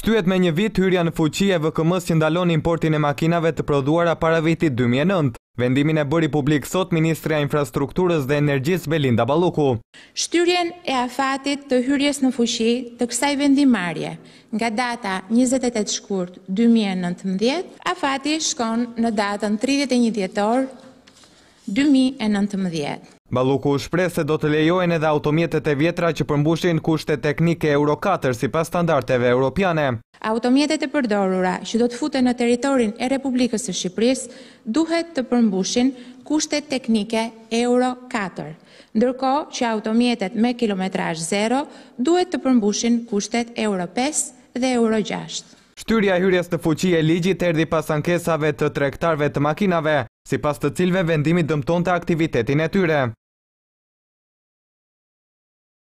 Shtyhet me një vit hyrja në fuqi e VKM-s që ndalon importin e makinave të prodhuara para vitit 2009. Vendimin e bëri publik sot Ministrja Infrastrukturës dhe Energjisë Belinda Baluku. Shtyrjen e afatit të hyrjes në fushi të kësaj vendimarje, nga data 28 shkurt 2019, afati shkon në datën 31 djetor 2019. Baluku u shpresë se do të lejojnë edhe automjetet e vjetra që përmbushin kushte teknike Euro 4 si pas standarteve europiane. Automjetet e përdorura që do të fute në teritorin e Republikës e Shqipëris duhet të përmbushin kushte teknike Euro 4, ndërko që automjetet me kilometrash 0 duhet të përmbushin kushtet Euro 5 dhe Euro 6. Shtyria hyrjes të fuqi e ligjit të erdi pas ankesave të trektarve të makinave, si pas të cilve vendimit dëmton të aktivitetin e tyre.